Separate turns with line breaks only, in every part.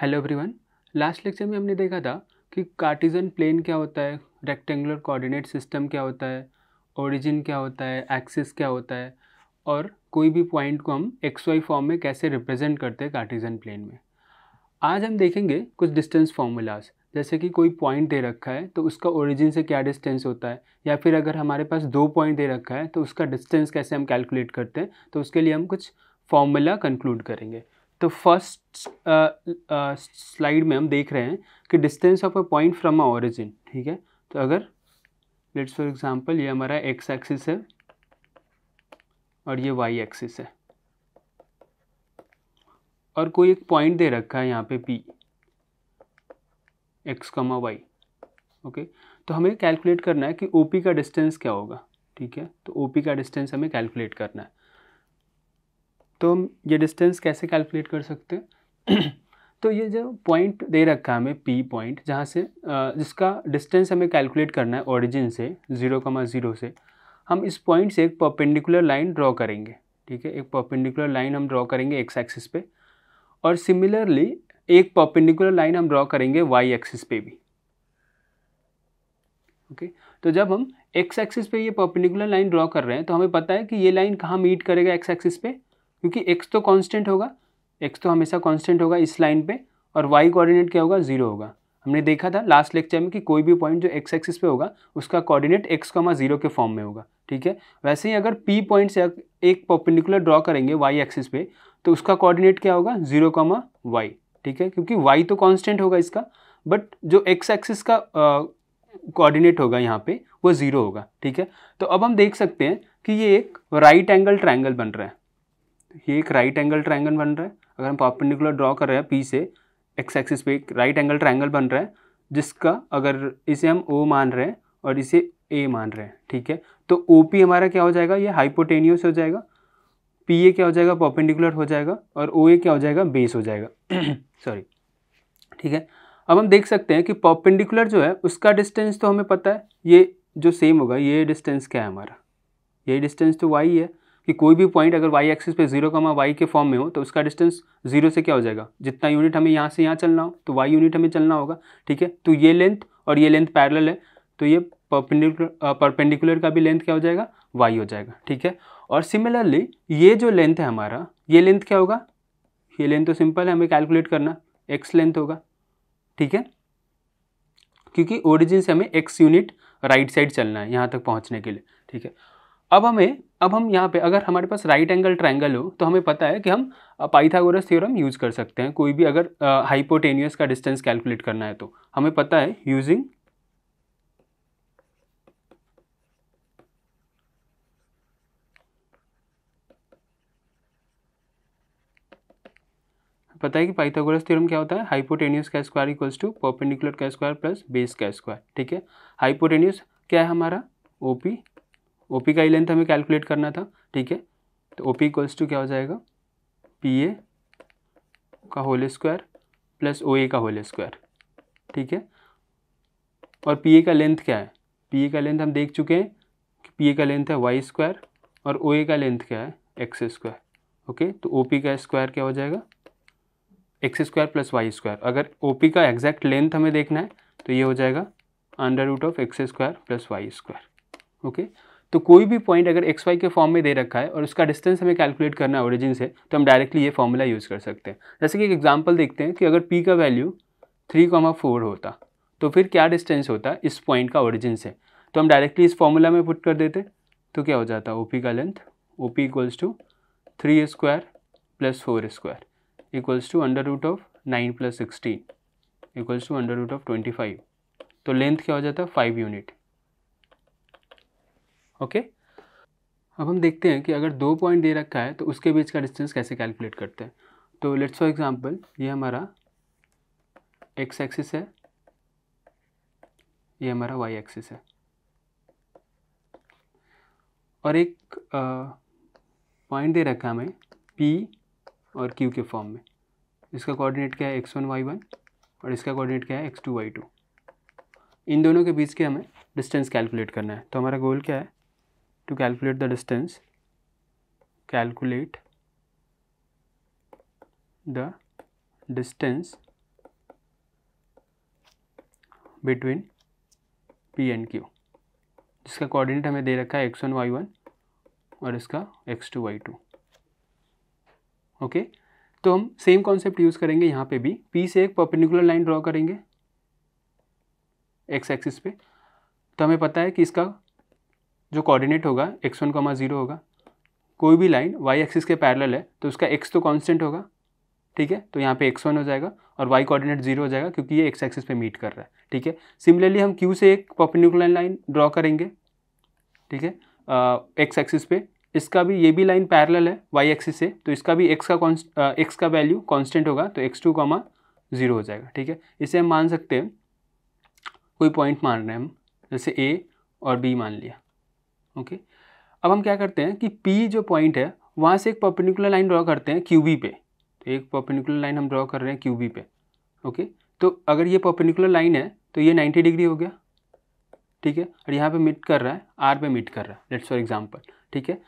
Hello everyone last lecture में हमने देखा था कि कार्टिजन प्लेन क्या होता है रेक्टेंगुलर कोऑर्डिनेट सिस्टम क्या होता है ओरिजिन क्या होता है एक्सिस क्या होता है और कोई भी पॉइंट को हम एक्स वाई फॉर्म में कैसे रिप्रेजेंट करते हैं कार्टिजन प्लेन में आज हम देखेंगे कुछ डिस्टेंस फॉर्मूलाज जैसे कि कोई पॉइंट दे रखा है तो उसका ओरिजिन से क्या डिस्टेंस होता है या फिर अगर हमारे पास दो पॉइंट दे रखा है तो उसका डिस्टेंस कैसे हम कैलकुलेट करते हैं तो उसके लिए हम कुछ फॉर्मूला कंक्लूड करेंगे तो फर्स्ट स्लाइड uh, uh, में हम देख रहे हैं कि distance of a point from a origin ठीक है तो अगर लेट्स फॉर एग्जांपल ये हमारा एक्स एक्सिस है और ये वाई एक्सिस है और कोई एक पॉइंट दे रखा है यहाँ पे P X comma Y okay तो हमें कैलकुलेट करना है कि ओ पी का डिस्टेंस क्या होगा ठीक है तो ओ पी का डिस्टेंस हमें कैलकुलेट करना है तो हम ये डिस्टेंस कैसे कैलकुलेट कर सकते हैं तो ये जो पॉइंट दे रखा है हमें पी पॉइंट जहाँ से जिसका डिस्टेंस हमें कैलकुलेट करना है ओरिजिन से ज़ीरो कमा ज़ीरो से हम इस पॉइंट से एक परपेंडिकुलर लाइन ड्रॉ करेंगे ठीक है एक परपेंडिकुलर लाइन हम ड्रॉ करेंगे एक्स एक्सिस पे और सिमिलरली एक परपेंडिकुलर लाइन हम ड्रॉ करेंगे वाई एक्सिस पे भी ओके तो जब हम एक्स एक्सिस पे ये परपेंडिकुलर लाइन ड्रॉ कर रहे हैं तो हमें पता है कि ये लाइन कहाँ मीट करेगा एक्स एक्सिस पे क्योंकि एक्स तो कांस्टेंट होगा एक्स तो हमेशा कांस्टेंट होगा इस लाइन पे और वाई कोऑर्डिनेट क्या होगा ज़ीरो होगा हमने देखा था लास्ट लेक्चर में कि कोई भी पॉइंट जो एक्स एक्सिस पे होगा उसका कोऑर्डिनेट एक्स कमा जीरो के फॉर्म में होगा ठीक है वैसे ही अगर पी पॉइंट से एक पर्पेंडिकुलर ड्रॉ करेंगे वाई एक्सिस पे तो उसका कोऑर्डिनेट क्या होगा जीरो कमा वाई ठीक है क्योंकि वाई तो कांस्टेंट होगा इसका बट जो एक्स एक्सिस का कोऑर्डिनेट होगा यहाँ पे वो ज़ीरो होगा ठीक है तो अब हम देख सकते हैं कि ये एक राइट एंगल ट्राइंगल बन रहा है ये एक राइट एंगल ट्राइंगल बन रहा है अगर हम पॉपेंडिकुलर ड्रॉ कर रहे हैं पी से एक्स एक्सिस पे एक राइट एंगल ट्राइंगल बन रहा है जिसका अगर इसे हम ओ मान रहे हैं और इसे ए मान रहे हैं ठीक है तो ओ पी हमारा क्या हो जाएगा ये हाइपोटेनियस हो जाएगा पी ए क्या हो जाएगा पॉपेंडिकुलर हो जाएगा और ओ ए क्या हो जाएगा बेस हो जाएगा सॉरी ठीक है अब हम देख सकते हैं कि पॉपेंडिकुलर जो है उसका डिस्टेंस तो हमें पता है ये जो सेम होगा ये डिस्टेंस क्या है हमारा ये डिस्टेंस तो वाई है कि कोई भी पॉइंट अगर वाई एक्सिस पे जीरो कमा वाई के फॉर्म में हो तो उसका डिस्टेंस जीरो से क्या हो जाएगा जितना यूनिट हमें यहाँ से यहाँ चलना हो तो वाई यूनिट हमें चलना होगा ठीक है तो ये लेंथ और ये लेंथ पैरल है तो ये परपेंडिकुलर परपेंडिकुलर का भी लेंथ क्या हो जाएगा वाई हो जाएगा ठीक है और सिमिलरली ये जो लेंथ है हमारा ये लेंथ क्या होगा ये लेंथ तो सिंपल है हमें कैलकुलेट करना एक्स लेंथ होगा ठीक है क्योंकि ओरिजिन से हमें एक्स यूनिट राइट साइड चलना है यहाँ तक पहुँचने के लिए ठीक है अब हमें अब हम यहाँ पे अगर हमारे पास राइट एंगल ट्रायंगल हो तो हमें पता है कि हम पाइथागोरस थ्योरम यूज़ कर सकते हैं कोई भी अगर हाइपोटेनियस का डिस्टेंस कैलकुलेट करना है तो हमें पता है यूजिंग पता है कि पाइथागोरस थ्योरम क्या होता है हाइपोटेनियस का स्क्वायर इक्वल्स टू पर्पेंडिकुलर का स्क्वायर प्लस बेस का स्क्वायर ठीक है हाइपोटेनियस क्या है हमारा ओपी ओ पी का ही लेंथ हमें कैलकुलेट करना था ठीक है तो ओ पी इक्वल्स टू क्या हो जाएगा पी ए का whole square plus O A का होल स्क्वायर ठीक है और पी ए का लेंथ क्या है पी ए का लेंथ हम देख चुके हैं कि पी ए का लेंथ है वाई स्क्वायर और ओ ए का लेंथ क्या है एक्स स्क्वायर ओके तो ओ पी का स्क्वायर क्या हो जाएगा X square plus Y square अगर ओ पी का एग्जैक्ट लेंथ हमें देखना है तो ये हो जाएगा under root of X square plus Y square okay तो कोई भी पॉइंट अगर एक्स वाई के फॉर्म में दे रखा है और उसका डिस्टेंस हमें कैलकुलेट करना है ओरिजिन से तो हम डायरेक्टली ये फॉर्मूला यूज़ कर सकते हैं जैसे कि एक एग्जाम्पल देखते हैं कि अगर पी का वैल्यू थ्री कॉमा फोर होता तो फिर क्या डिस्टेंस होता इस पॉइंट का ओरिजिन से तो हम डायरेक्टली इस फॉर्मूला में पुट कर देते तो क्या हो जाता ओ पी का length O P equals to three square plus four square equals to under root of nine plus sixteen equals to under root of twenty five तो लेंथ क्या हो जाता फाइव यूनिट ओके अब हम देखते हैं कि अगर दो पॉइंट दे रखा है तो उसके बीच का डिस्टेंस कैसे कैलकुलेट करते हैं तो लेट्स फॉर एग्जांपल ये हमारा एक्स एक्सिस है ये हमारा वाई एक्सिस है और एक पॉइंट दे रखा हमें पी और क्यू के फॉर्म में इसका कोऑर्डिनेट क्या है एक्स वन वाई वन और इसका कोऑर्डिनेट क्या है एक्स टू वाई टू इन दोनों के बीच के हमें डिस्टेंस कैलकुलेट करना है तो हमारा गोल क्या है to calculate the distance calculate the distance between P and Q जिसका कोऑर्डिनेट हमें दे रखा है x1 y1 और इसका x2 y2 ओके okay? तो हम सेम कॉन्सेप्ट यूज़ करेंगे यहाँ पे भी P से एक परपेंडिकुलर लाइन ड्रॉ करेंगे x एक्सिस पे तो हमें पता है कि इसका जो कोऑर्डिनेट होगा एक्स वन कॉमा ज़ीरो होगा कोई भी लाइन वाई एक्सिस के पैरेलल है तो उसका एक्स तो कांस्टेंट होगा ठीक है तो यहाँ पे एक्स वन हो जाएगा और वाई कोऑर्डिनेट जीरो हो जाएगा क्योंकि ये एक्स एक्सिस पे मीट कर रहा है ठीक है सिमिलरली हम क्यू से एक पर्पेंडिकुलर लाइन ड्रॉ करेंगे ठीक है एक्स एक्सिस पे इसका भी ये भी लाइन पैरल है वाई एक्सिस से तो इसका भी एक्स का एक्स का वैल्यू कॉन्स्टेंट होगा तो एक्स टू कॉमा ज़ीरो हो जाएगा ठीक है इसे हम मान सकते हैं कोई पॉइंट मान रहे हैं हम जैसे ए और बी मान लिया ओके अब हम क्या करते हैं कि पी जो पॉइंट है वहाँ से एक पर्पेंडिकुलर लाइन ड्रॉ करते हैं क्यू बी पे तो एक पर्पेंडिकुलर लाइन हम ड्रॉ कर रहे हैं क्यू बी पे ओके तो अगर ये पर्पेंडिकुलर लाइन है तो ये 90 डिग्री हो गया ठीक है और यहाँ पे मिट कर रहा है आर पे मिट कर रहा है लेट्स फॉर एग्जांपल ठीक है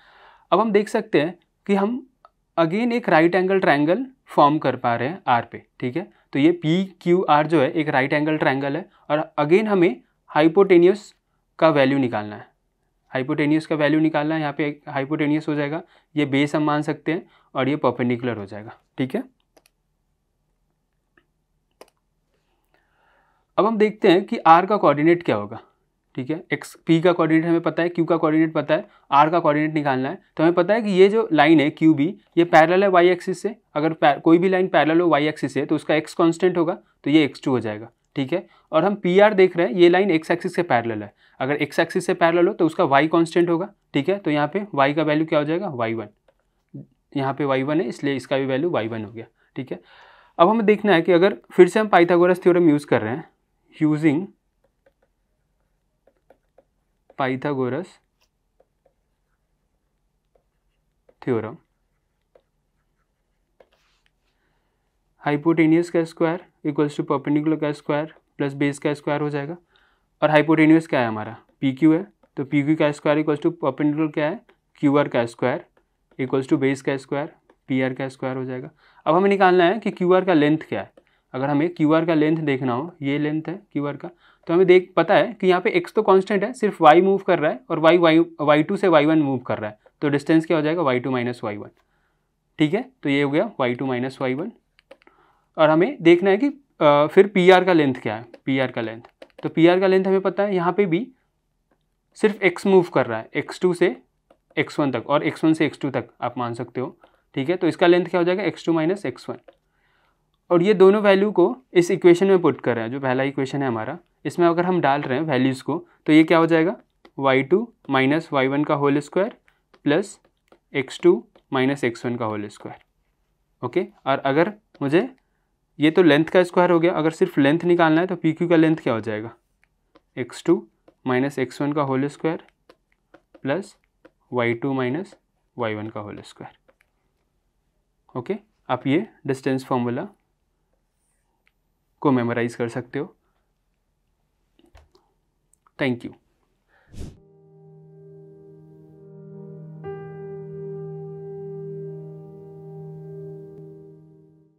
अब हम देख सकते हैं कि हम अगेन एक राइट एंगल ट्रायंगल फॉर्म कर पा रहे हैं आर पे ठीक है तो ये पी क्यू आर जो है एक राइट एंगल ट्रायंगल है और अगेन हमें हाइपोटेनियस का वैल्यू निकालना है हाइपोटेनियस का वैल्यू निकालना है यहाँ पे हाइपोटेनियस हो जाएगा ये बेस हम मान सकते हैं और ये परपेंडिकुलर हो जाएगा ठीक है अब हम देखते हैं कि आर का कोऑर्डिनेट क्या होगा ठीक है एक्स पी का कोऑर्डिनेट हमें पता है क्यू का कोऑर्डिनेट पता है आर का कोऑर्डिनेट निकालना है तो हमें पता है कि ये जो लाइन है क्यू बी ये पैरल है वाई एक्सिस से अगर कोई भी लाइन पैरल हो वाई एक्सिस से तो उसका एक्स कांस्टेंट होगा तो ये एक्स टू हो जाएगा ठीक है और हम पी आर देख रहे हैं ये लाइन एक्स एक्सिस से पैरल है अगर एक्स एक्सिस से पैरल हो तो उसका वाई कॉन्स्टेंट होगा ठीक है तो यहाँ पे वाई का वैल्यू क्या हो जाएगा वाई वन यहाँ पे वाई वन है इसलिए इसका भी वैल्यू वाई वन हो गया ठीक है अब हमें देखना है कि अगर फिर से हम पाइथागोरस थ्योरम यूज़ कर रहे हैं यूजिंग पाइथागोरस थ्योरम हाइपोटेनियस का स्क्वायर इक्वल्स टू पर्पेंडिकुलर का स्क्वायर प्लस बेस का स्क्वायर हो जाएगा और हाइपोटेनियस क्या है हमारा पी क्यू है तो पी क्यू का स्क्वायर इक्वल्स टू पर्पेंडिकुलर क्या है क्यू आर का स्क्वायर इक्वल्स टू बेस का स्क्वायर पी आर का स्क्वायर हो जाएगा अब हमें निकालना है कि क्यू आर का लेंथ क्या है अगर हमें क्यू आर का लेंथ देखना हो ये लेंथ है क्यू आर का तो हमें देख पता है कि यहाँ पे एक्स तो कांस्टेंट है सिर्फ वाई मूव कर रहा है और वाई वाई वाई टू से वाई वन मूव कर रहा है तो डिस्टेंस क्या हो जाएगा Y two minus Y one ठीक है तो ये हो गया Y two minus Y one और हमें देखना है कि फिर पी आर का लेंथ क्या है पी आर का लेंथ तो पी आर का लेंथ हमें पता है यहाँ पे भी सिर्फ एक्स मूव कर रहा है एक्स टू से एक्स वन तक और एक्स वन से एक्स टू तक आप मान सकते हो ठीक है तो इसका लेंथ क्या हो जाएगा X two minus X one और ये दोनों वैल्यू को इस इक्वेशन में पुट कर रहे हैं जो पहला इक्वेशन है हमारा इसमें अगर हम डाल रहे हैं वैल्यूज़ को तो ये क्या हो जाएगा Y two minus Y one का whole square plus X two minus X one का होल स्क्वायर ओके और अगर मुझे ये तो लेंथ का स्क्वायर हो गया अगर सिर्फ लेंथ निकालना है तो पी क्यू का लेंथ क्या हो जाएगा X two minus X one का whole square plus Y two minus Y one का होल स्क्वायर ओके आप ये डिस्टेंस फॉर्मूला को मेमोराइज कर सकते हो थैंक यू